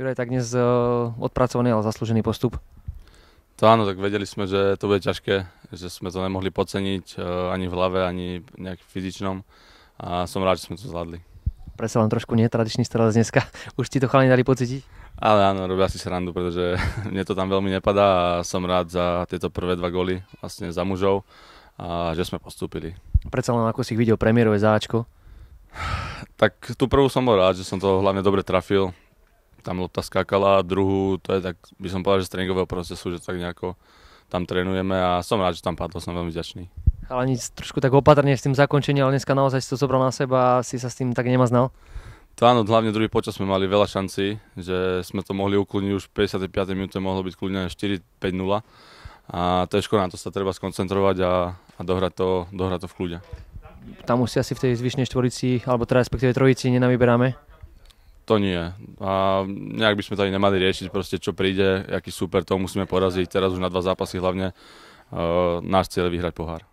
Juraj, tak dnes eh, odpracovaný, ale zaslúžený postup. To áno, tak vedeli sme, že to bude ťažké, že sme to nemohli poceniť eh, ani v hlave, ani nejak fyzičnom a som rád, že sme to zvládli. Predsa len trošku netradičný strelec dneska. Už ti to chalani dali pocítiť? Ale áno, robia si srandu, pretože mne to tam veľmi nepadá a som rád za tieto prvé dva góly vlastne za mužov a že sme postúpili. Predsa len ako si ich videl premiérové záčko? Tak tú prvú som bol rád, že som to hlavne dobre trafil tam lopta skákala a druhú, to je tak, by som povedal, že z tréningového procesu, že tak nejako tam trénujeme a som rád, že tam padlo, som veľmi vďačný. Ale nic, trošku tak opatrne s tým zakončením, ale dneska naozaj si to zobral na seba a si sa s tým tak nemaznal? To áno, hlavne druhý počas sme mali veľa šanci, že sme to mohli ukludniť už v 55. minúte, mohlo byť kľudne 4-5-0 a to je škoda, na to sa treba skoncentrovať a, a dohrať, to, dohrať to v kľude. Tam už si asi v tej zvyšnej štvorici, alebo teda respektíve trojici nenavyberáme? To nie. A nejak by sme tady nemali riešiť proste, čo príde, aký super, to musíme poraziť. Teraz už na dva zápasy hlavne. Uh, náš cieľ je vyhrať pohár.